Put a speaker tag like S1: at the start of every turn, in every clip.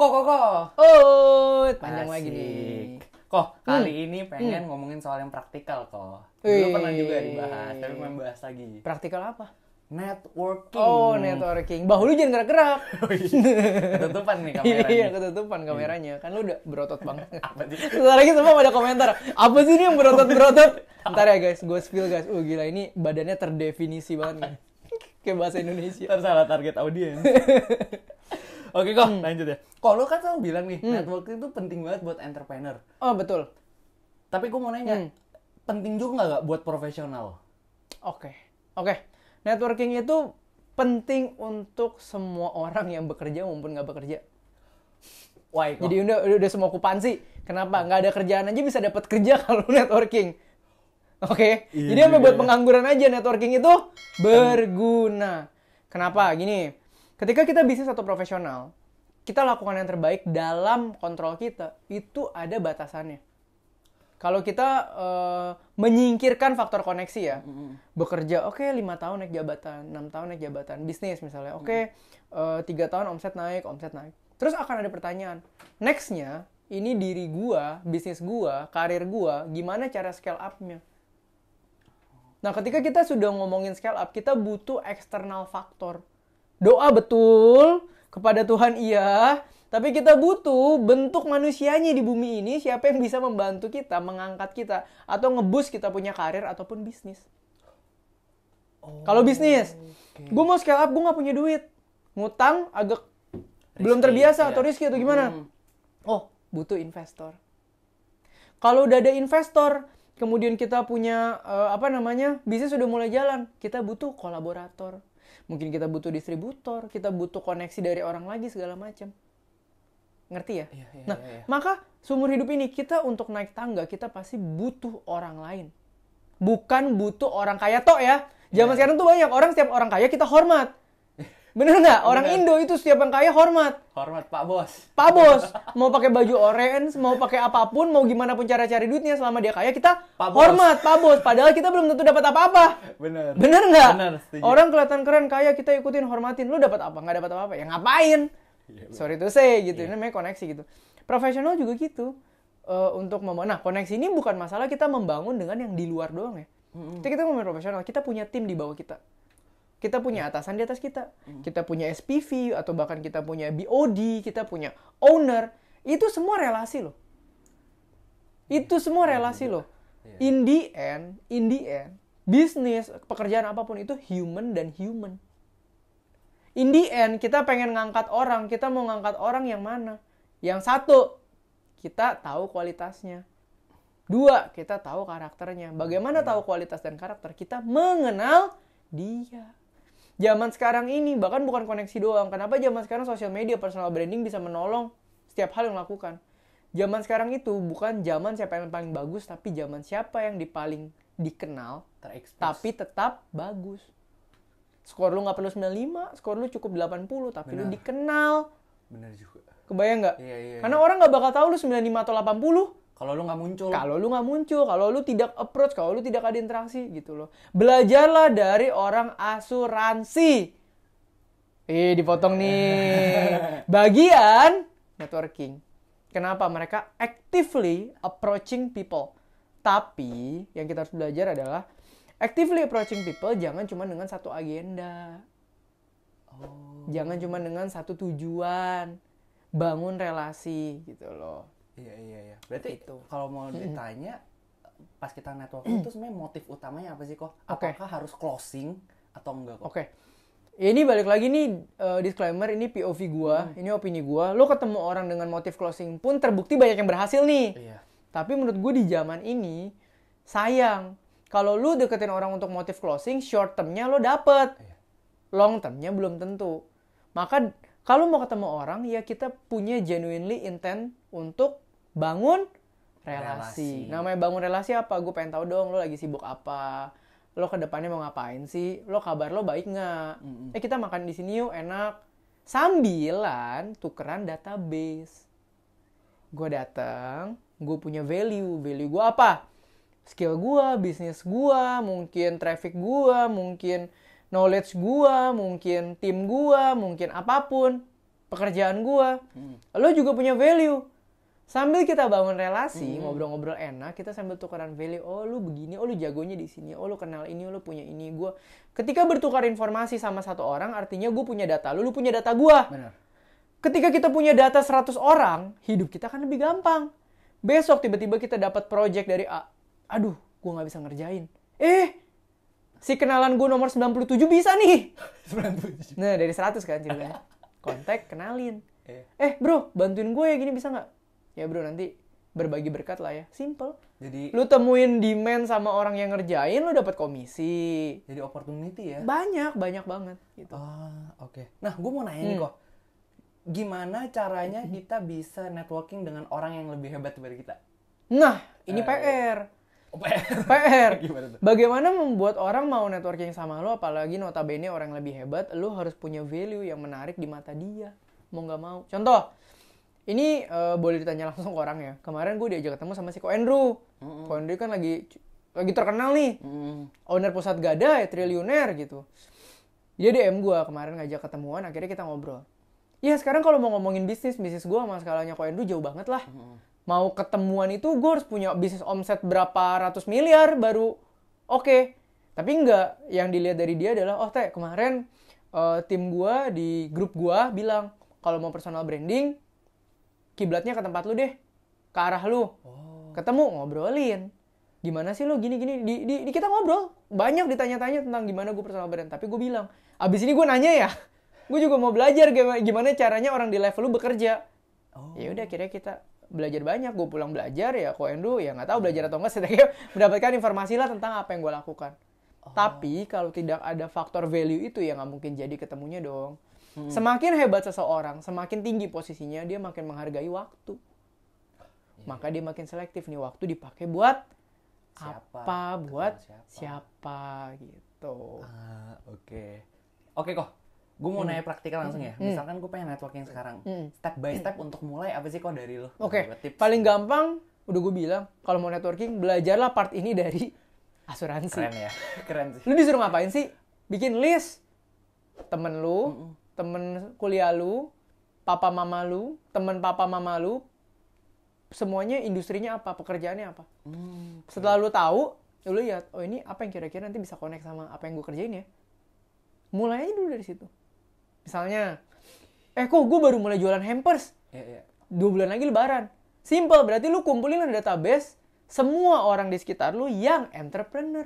S1: Kok kok kok. Oh, panjang Asik. lagi nih. Kok kali hmm. ini hmm. pengen hmm. ngomongin soal yang praktikal kok. Dulu pernah juga dibahas, tapi mau bahas lagi. Praktikal apa? Networking. Oh, networking. Bahulu lu jangan gerak-gerak. Oh, iya. ketutupan nih iya, kameranya. Iya, ketutupan kameranya. Kan lu udah berotot banget. apa sih? Sebentar lagi semua ada komentar. Apa sih ini yang berotot-berotot? Ntar ya guys, gue spill guys. Oh gila ini badannya terdefinisi banget nih. Kayak bahasa Indonesia. Ntar salah target audiens. Oke kok, hmm. lanjut ya. Kok lu kan selalu bilang nih, hmm. networking itu penting banget buat entrepreneur. Oh, betul. Tapi gue mau nanya, hmm. penting juga nggak buat profesional? Oke. Okay. Oke. Okay. Networking itu penting untuk semua orang yang bekerja maupun gak bekerja. Why, Jadi udah, udah, semua kupansi. Kenapa? Gak ada kerjaan aja bisa dapat kerja kalau networking. Oke. Okay? Iya Jadi apa buat ya. pengangguran aja networking itu berguna. Kenapa? Gini, Ketika kita bisnis atau profesional, kita lakukan yang terbaik dalam kontrol kita, itu ada batasannya. Kalau kita uh, menyingkirkan faktor koneksi ya, mm. bekerja oke okay, 5 tahun naik jabatan, 6 tahun naik jabatan, bisnis misalnya oke okay, mm. uh, 3 tahun omset naik, omset naik. Terus akan ada pertanyaan, nextnya ini diri gua, bisnis gua, karir gua, gimana cara scale up-nya? Nah ketika kita sudah ngomongin scale up, kita butuh eksternal faktor. Doa betul, kepada Tuhan iya, tapi kita butuh bentuk manusianya di bumi ini siapa yang bisa membantu kita, mengangkat kita atau ngebus kita punya karir ataupun bisnis. Oh, Kalau bisnis, okay. gue mau scale up, gue nggak punya duit, ngutang agak risky, belum terbiasa ya. atau iya. riski atau gimana? Hmm. Oh, butuh investor. Kalau udah ada investor, kemudian kita punya uh, apa namanya bisnis sudah mulai jalan, kita butuh kolaborator Mungkin kita butuh distributor, kita butuh koneksi dari orang lagi segala macam. Ngerti ya? Iya, iya, nah, iya, iya. maka seumur hidup ini kita untuk naik tangga kita pasti butuh orang lain. Bukan butuh orang kaya tok ya. Zaman iya, sekarang iya. tuh banyak orang setiap orang kaya kita hormat. Bener nggak? Orang Bener. Indo itu setiap yang kaya hormat. Hormat Pak Bos. Pak Bos mau pakai baju orange, mau pakai apapun, mau gimana pun cara cari duitnya selama dia kaya kita Pak hormat Pak Bos. Padahal kita belum tentu dapat apa-apa. Bener. Bener nggak? Orang kelihatan keren kaya kita ikutin hormatin. Lu dapat apa? Nggak dapat apa-apa. Ya ngapain? Iya, Sorry to say gitu. Yeah. Ini iya. namanya koneksi gitu. Profesional juga gitu. Uh, untuk membangun. Nah koneksi ini bukan masalah kita membangun dengan yang di luar doang ya. Mm -hmm. Jadi kita ngomongin profesional. Kita punya tim di bawah kita kita punya atasan di atas kita. Hmm. Kita punya SPV atau bahkan kita punya BOD, kita punya owner. Itu semua relasi loh. Iya, itu semua iya, relasi loh. Iya. In the end, in the end, bisnis, pekerjaan apapun itu human dan human. In the end, kita pengen ngangkat orang, kita mau ngangkat orang yang mana? Yang satu, kita tahu kualitasnya. Dua, kita tahu karakternya. Bagaimana tahu kualitas dan karakter? Kita mengenal dia zaman sekarang ini bahkan bukan koneksi doang kenapa zaman sekarang sosial media personal branding bisa menolong setiap hal yang lakukan zaman sekarang itu bukan zaman siapa yang paling bagus tapi zaman siapa yang di paling dikenal tapi tetap bagus skor lu nggak perlu 95 skor lu cukup 80 tapi Benar. lu dikenal Benar juga kebayang nggak iya, iya, iya. karena orang nggak bakal tahu lu 95 atau 80 kalau lu nggak muncul. Kalau lu nggak muncul, kalau lu tidak approach, kalau lu tidak ada interaksi gitu loh. Belajarlah dari orang asuransi. Eh, dipotong nih. Bagian networking. Kenapa mereka actively approaching people? Tapi yang kita harus belajar adalah actively approaching people jangan cuma dengan satu agenda. Oh. Jangan cuma dengan satu tujuan. Bangun relasi gitu loh Iya iya iya. Berarti itu. kalau mau ditanya pas kita networking itu mm. sebenarnya motif utamanya apa sih kok? Apakah okay. harus closing atau enggak kok? Oke. Okay. ini balik lagi nih uh, disclaimer ini POV gua, hmm. ini opini gua. Lo ketemu orang dengan motif closing pun terbukti banyak yang berhasil nih. Iya. Tapi menurut gue di zaman ini sayang kalau lu deketin orang untuk motif closing short termnya lo dapet, iya. long termnya belum tentu. Maka kalau mau ketemu orang ya kita punya genuinely intent untuk bangun relasi. relasi. Namanya bangun relasi apa? Gue pengen tahu dong lo lagi sibuk apa. Lo ke depannya mau ngapain sih? Lo kabar lo baik nggak? Mm -hmm. Eh kita makan di sini yuk enak. Sambilan tukeran database. Gue datang, gue punya value. Value gue apa? Skill gue, bisnis gue, mungkin traffic gue, mungkin knowledge gue, mungkin tim gue, mungkin apapun. Pekerjaan gue. Mm. Lo juga punya value sambil kita bangun relasi mm-hmm. ngobrol-ngobrol enak kita sambil tukaran value oh lu begini oh lu jagonya di sini oh lu kenal ini oh, lu punya ini gue ketika bertukar informasi sama satu orang artinya gue punya data lu lu punya data gue ketika kita punya data 100 orang hidup kita kan lebih gampang besok tiba-tiba kita dapat project dari A aduh gue nggak bisa ngerjain eh si kenalan gue nomor 97 bisa nih 97 nah dari 100 kan ceritanya kontak kenalin eh, eh bro bantuin gue ya gini bisa nggak ya bro nanti berbagi berkat lah ya simple jadi lu temuin demand sama orang yang ngerjain lu dapat komisi jadi opportunity ya banyak banyak banget gitu ah oke okay. nah gue mau nanya hmm. nih kok gimana caranya hmm. kita bisa networking dengan orang yang lebih hebat dari kita nah ini uh, eh. pr oh, PR. PR. Bagaimana membuat orang mau networking sama lo, apalagi notabene orang yang lebih hebat, lo harus punya value yang menarik di mata dia. Mau nggak mau. Contoh, ini uh, boleh ditanya langsung ke orang ya kemarin gue diajak ketemu sama si Ko Andrew mm-hmm. Ko Andrew kan lagi lagi terkenal nih mm-hmm. owner pusat gada ya triliuner gitu dia DM gue kemarin ngajak ketemuan akhirnya kita ngobrol ya sekarang kalau mau ngomongin bisnis bisnis gue sama skalanya Ko Andrew jauh banget lah mm-hmm. mau ketemuan itu gue harus punya bisnis omset berapa ratus miliar baru oke okay. tapi enggak yang dilihat dari dia adalah oh teh kemarin uh, tim gue di grup gue bilang kalau mau personal branding kiblatnya ke tempat lu deh ke arah lu oh. ketemu ngobrolin gimana sih lo gini gini di, di, di kita ngobrol banyak ditanya-tanya tentang gimana gue personal brand tapi gue bilang abis ini gue nanya ya gue juga mau belajar gimana caranya orang di level lu bekerja oh. ya udah akhirnya kita belajar banyak gue pulang belajar ya kok endu ya nggak tahu belajar atau enggak setidaknya mendapatkan informasi lah tentang apa yang gue lakukan oh. tapi kalau tidak ada faktor value itu ya nggak mungkin jadi ketemunya dong Hmm. Semakin hebat seseorang, semakin tinggi posisinya, dia makin menghargai waktu. Iya. Maka dia makin selektif nih waktu dipakai buat siapa, apa, buat siapa. siapa gitu. Ah, oke. uh, Oke okay, kok. Gue mau hmm. nanya praktikal langsung ya. Hmm. Misalkan gue pengen networking sekarang, hmm. step by step untuk mulai apa sih kok dari lo? Oke. Okay. Paling gampang udah gue bilang kalau mau networking belajarlah part ini dari asuransi. Keren ya, keren sih. Lu disuruh ngapain sih? Bikin list temen lu, mm temen kuliah lu, papa mama lu, temen papa mama lu, semuanya industrinya apa, pekerjaannya apa. Hmm. Setelah lu tahu, lu lihat, oh ini apa yang kira-kira nanti bisa connect sama apa yang gue kerjain ya. Mulai aja dulu dari situ. Misalnya, eh kok gue baru mulai jualan hampers. Yeah, yeah. Dua bulan lagi lebaran. Simple, berarti lu kumpulin database semua orang di sekitar lu yang entrepreneur.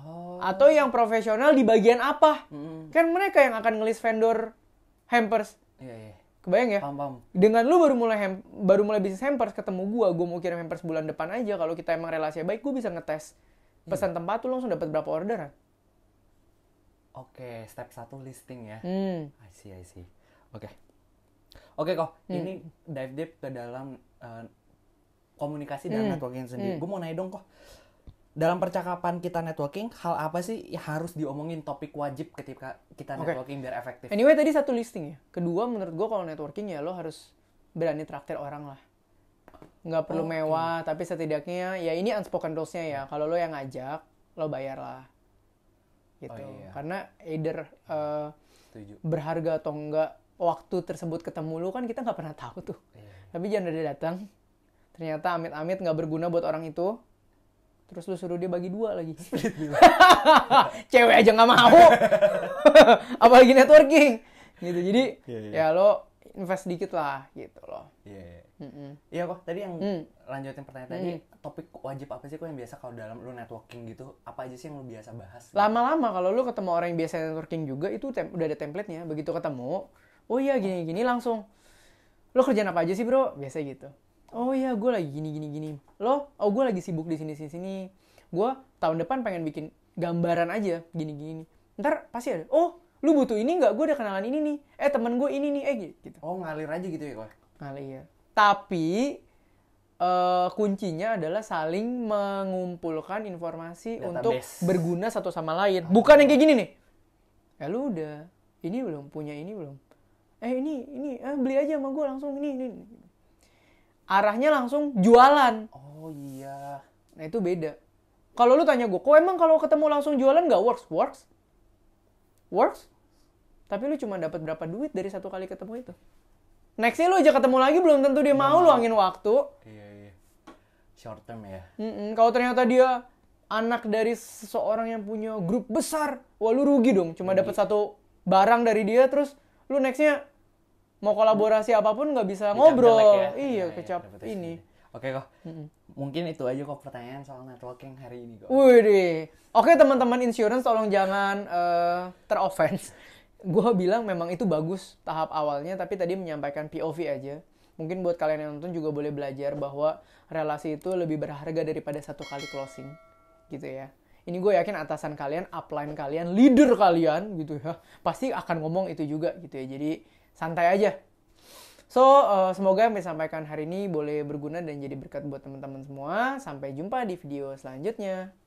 S1: Oh. Atau yang profesional di bagian apa? hmm Kan mereka yang akan ngelis vendor hampers. yeah, Yeah. Kebayang ya? Pam, pam. Dengan lu baru mulai hem- baru mulai bisnis hampers ketemu gua, gua mau kirim hampers bulan depan aja kalau kita emang relasi baik, gua bisa ngetes iya. pesan yeah. tempat tuh langsung dapat berapa orderan. Oke, okay, step satu listing ya. Hmm. I see, I see. Oke. Okay. Oke okay, kok, hmm. ini dive deep ke dalam uh, komunikasi dan hmm. networking sendiri. Hmm. Gue mau naik dong kok dalam percakapan kita networking, hal apa sih yang harus diomongin topik wajib ketika kita networking okay. biar efektif? Anyway, tadi satu listing ya. Kedua, menurut gue kalau networking ya lo harus berani traktir orang lah. Nggak perlu okay. mewah, tapi setidaknya ya ini unspoken rules-nya ya. Kalau lo yang ngajak, lo bayar lah. Gitu. Oh, iya. Karena either uh, berharga atau enggak waktu tersebut ketemu lo kan kita nggak pernah tahu tuh. Yeah. Tapi jangan ada datang. Ternyata amit-amit nggak berguna buat orang itu terus lu suruh dia bagi dua lagi cewek aja nggak mau apalagi networking gitu jadi yeah, yeah. ya lo invest dikit lah gitu loh iya yeah. mm -mm. yeah, kok tadi yang mm. lanjutin pertanyaan tadi mm. topik wajib apa sih kok yang biasa kalau dalam lo networking gitu apa aja sih yang lo biasa bahas lama-lama kalau lo ketemu orang yang biasa networking juga itu udah ada templatenya begitu ketemu oh iya gini-gini langsung lo kerjaan apa aja sih bro biasa gitu oh iya gue lagi gini gini gini lo oh gue lagi sibuk di sini sini sini gue tahun depan pengen bikin gambaran aja gini gini ntar pasti ada oh lu butuh ini nggak gue udah kenalan ini nih eh temen gue ini nih eh gitu oh ngalir aja gitu ya kok ngalir iya. tapi uh, kuncinya adalah saling mengumpulkan informasi Data untuk berguna satu sama lain bukan yang kayak gini nih ya lu udah ini belum punya ini belum eh ini ini eh, beli aja sama gue langsung ini ini arahnya langsung jualan. Oh iya. Nah itu beda. Kalau lu tanya gue, kok emang kalau ketemu langsung jualan nggak works? Works? Works? Tapi lu cuma dapat berapa duit dari satu kali ketemu itu? Nextnya lu aja ketemu lagi belum tentu dia mau, mau angin waktu. Iya, iya. Short term ya. -mm. Kalau ternyata dia anak dari seseorang yang punya grup besar, wah lu rugi dong. Cuma dapat satu barang dari dia, terus lu nextnya mau kolaborasi apapun nggak bisa kecap ngobrol ya. iya nah, kecap ya, ini oke kok hmm mungkin itu aja kok pertanyaan soal networking hari ini kok Wih, oke teman-teman insurance tolong jangan uh, teroffense gue bilang memang itu bagus tahap awalnya tapi tadi menyampaikan POV aja mungkin buat kalian yang nonton juga boleh belajar bahwa relasi itu lebih berharga daripada satu kali closing gitu ya ini gue yakin atasan kalian, upline kalian, leader kalian gitu ya, pasti akan ngomong itu juga gitu ya. Jadi santai aja. So, uh, semoga yang disampaikan hari ini boleh berguna dan jadi berkat buat teman-teman semua. Sampai jumpa di video selanjutnya.